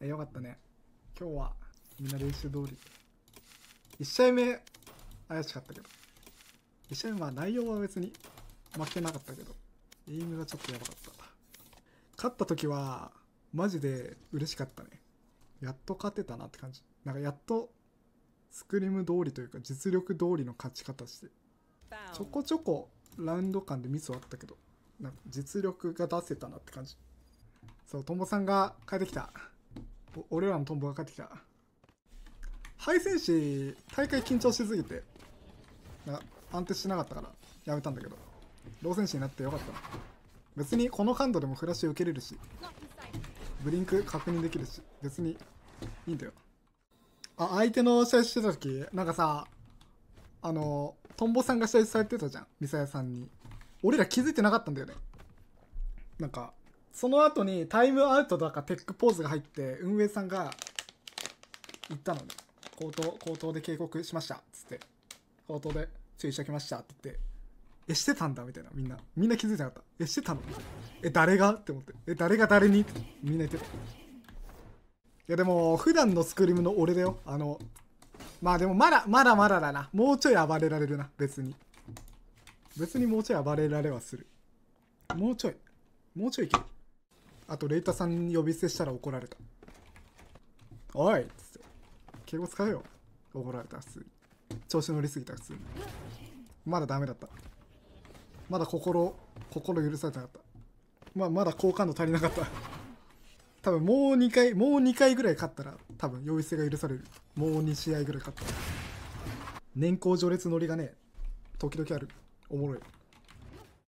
えよかったね今日はみんな練習通り1試合目怪しかったけど1試合目は内容は別に負けなかったけどエイムがちょっとやばかった勝った時はマジで嬉しかったねやっと勝てたなって感じなんかやっとスクリーム通りというか実力通りの勝ち方してちょこちょこラウンド間でミスはあったけどなんか実力が出せたなって感じそうトンボさんが帰ってきた俺らのトンボが帰ってきた敗戦士大会緊張しすぎて安定しなかったからやめたんだけど老戦士になってよかった別にこの感度でもフラッシュ受けれるしブリンク確認できるし別にいいんだよあ相手の試合してた時なんかさあのトンボさんが試合されてたじゃんミサヤさんに俺ら気づいてなかったんだよねなんかその後にタイムアウトだかテックポーズが入って運営さんが言ったのに口頭口頭で警告しましたっつって口頭で注意しておきましたって言ってえしてたんだみたいなみんなみんな気づいてなかったえしてたのえ誰がって思ってえ誰が誰にってみんな言ってたいやでも普段のスクリームの俺だよあのまあでもまだまだまだだなもうちょい暴れられるな別に別にもうちょい暴れられはするもうちょいもうちょいいけるあとレイタさんに呼び捨てしたら怒られたおいっつって敬語使えよ怒られた普通に調子乗りすぎた普通にまだダメだったまだ心心許されてなかったまあまだ好感度足りなかった多分もう2回もう2回ぐらい勝ったら多分呼び捨てが許されるもう2試合ぐらい勝ったら年功序列乗りがね時々あるおもろい